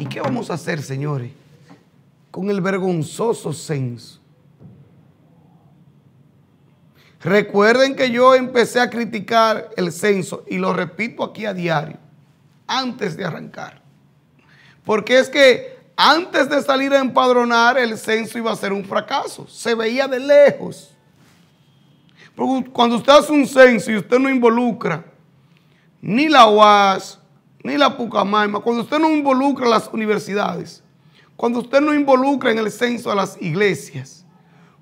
¿Y qué vamos a hacer, señores, con el vergonzoso censo? Recuerden que yo empecé a criticar el censo y lo repito aquí a diario, antes de arrancar. Porque es que antes de salir a empadronar, el censo iba a ser un fracaso. Se veía de lejos. Porque cuando usted hace un censo y usted no involucra ni la UAS, ni la Pucamaima, cuando usted no involucra a las universidades, cuando usted no involucra en el censo a las iglesias,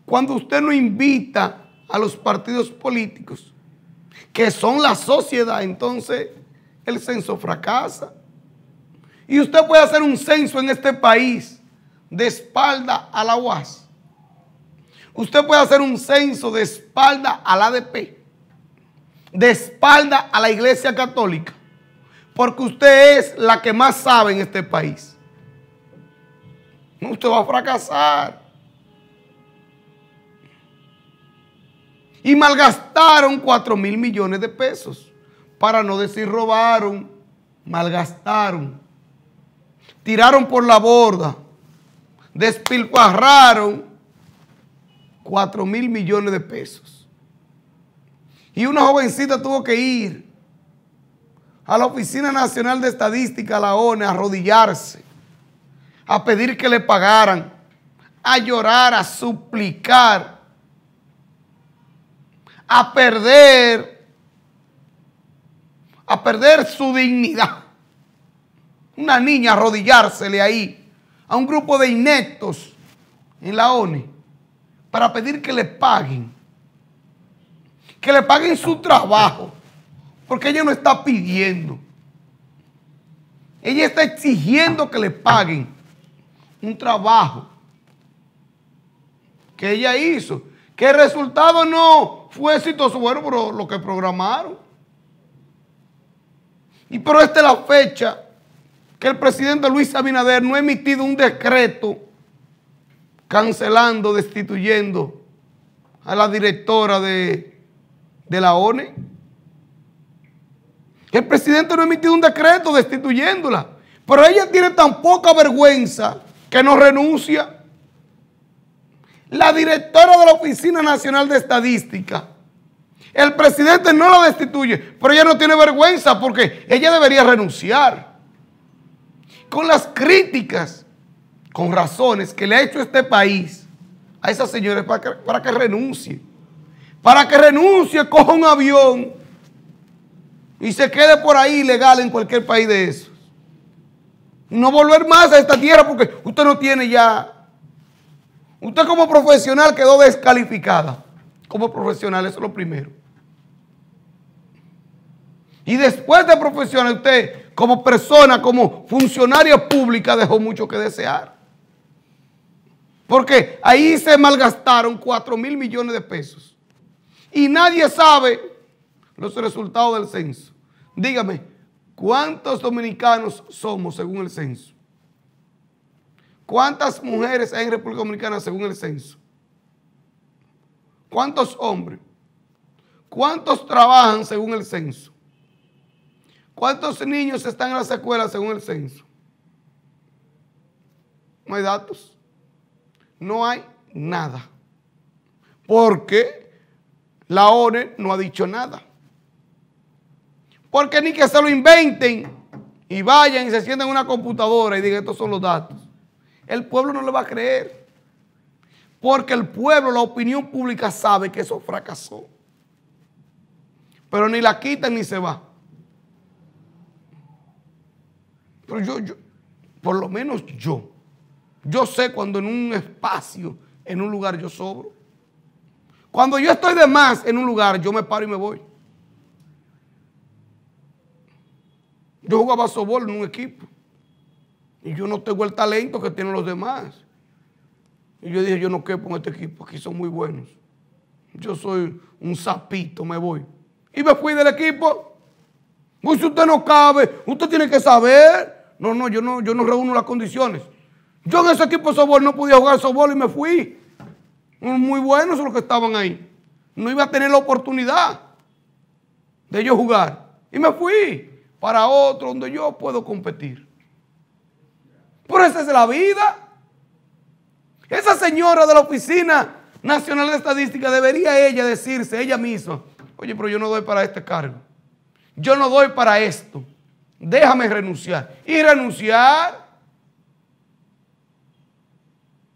cuando usted no invita a los partidos políticos, que son la sociedad, entonces el censo fracasa. Y usted puede hacer un censo en este país de espalda a la UAS. Usted puede hacer un censo de espalda a la ADP, de espalda a la Iglesia Católica, porque usted es la que más sabe en este país. Usted va a fracasar. Y malgastaron 4 mil millones de pesos. Para no decir robaron, malgastaron. Tiraron por la borda. Despilfarraron 4 mil millones de pesos. Y una jovencita tuvo que ir a la Oficina Nacional de Estadística, a la ONE, a arrodillarse, a pedir que le pagaran, a llorar, a suplicar, a perder, a perder su dignidad. Una niña arrodillársele ahí a un grupo de inectos en la ONE para pedir que le paguen, que le paguen su trabajo porque ella no está pidiendo. Ella está exigiendo que le paguen un trabajo que ella hizo. Que el resultado no fue exitoso, bueno, pero lo que programaron. Y pero esta es la fecha que el presidente Luis Abinader no ha emitido un decreto cancelando, destituyendo a la directora de, de la ONE. El presidente no ha emitido un decreto destituyéndola. Pero ella tiene tan poca vergüenza que no renuncia. La directora de la Oficina Nacional de Estadística. El presidente no la destituye, pero ella no tiene vergüenza porque ella debería renunciar. Con las críticas, con razones que le ha hecho este país a esas señores para que renuncie. Para que renuncie, coja un avión y se quede por ahí ilegal en cualquier país de esos. No volver más a esta tierra porque usted no tiene ya. Usted como profesional quedó descalificada. Como profesional, eso es lo primero. Y después de profesional, usted como persona, como funcionaria pública, dejó mucho que desear. Porque ahí se malgastaron 4 mil millones de pesos. Y nadie sabe los resultados del censo. Dígame, ¿cuántos dominicanos somos según el censo? ¿Cuántas mujeres hay en República Dominicana según el censo? ¿Cuántos hombres? ¿Cuántos trabajan según el censo? ¿Cuántos niños están en las escuelas según el censo? No hay datos. No hay nada. Porque la ONE no ha dicho nada. Porque ni que se lo inventen y vayan y se sienten en una computadora y digan, estos son los datos. El pueblo no le va a creer. Porque el pueblo, la opinión pública sabe que eso fracasó. Pero ni la quitan ni se va. Pero yo, yo, por lo menos yo, yo sé cuando en un espacio, en un lugar yo sobro. Cuando yo estoy de más en un lugar, yo me paro y me voy. jugaba Sobol en un equipo. Y yo no tengo el talento que tienen los demás. Y yo dije, yo no quepo en este equipo, aquí son muy buenos. Yo soy un sapito, me voy. Y me fui del equipo. Uy, pues, si usted no cabe, usted tiene que saber. No, no, yo no, yo no reúno las condiciones. Yo en ese equipo de Sobol no podía jugar Sobol y me fui. Muy buenos los que estaban ahí. No iba a tener la oportunidad de yo jugar. Y me fui para otro donde yo puedo competir. Por esa es la vida. Esa señora de la Oficina Nacional de Estadística debería ella decirse, ella misma, oye, pero yo no doy para este cargo. Yo no doy para esto. Déjame renunciar. Y renunciar.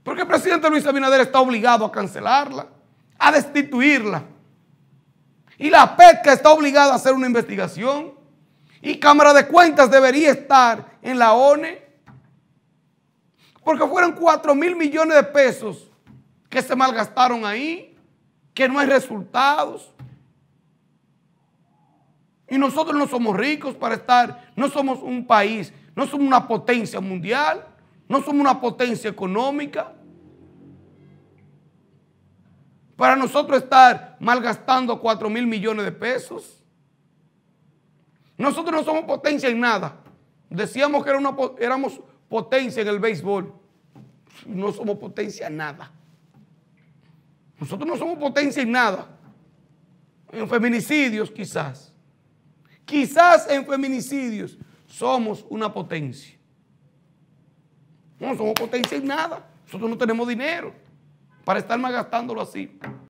Porque el presidente Luis Abinader está obligado a cancelarla, a destituirla. Y la pesca está obligada a hacer una investigación. Y Cámara de Cuentas debería estar en la ONE. Porque fueron 4 mil millones de pesos que se malgastaron ahí, que no hay resultados. Y nosotros no somos ricos para estar, no somos un país, no somos una potencia mundial, no somos una potencia económica. Para nosotros estar malgastando 4 mil millones de pesos. Nosotros no somos potencia en nada. Decíamos que era una, éramos potencia en el béisbol. No somos potencia en nada. Nosotros no somos potencia en nada. En feminicidios quizás. Quizás en feminicidios somos una potencia. No somos potencia en nada. Nosotros no tenemos dinero para estar más gastándolo así.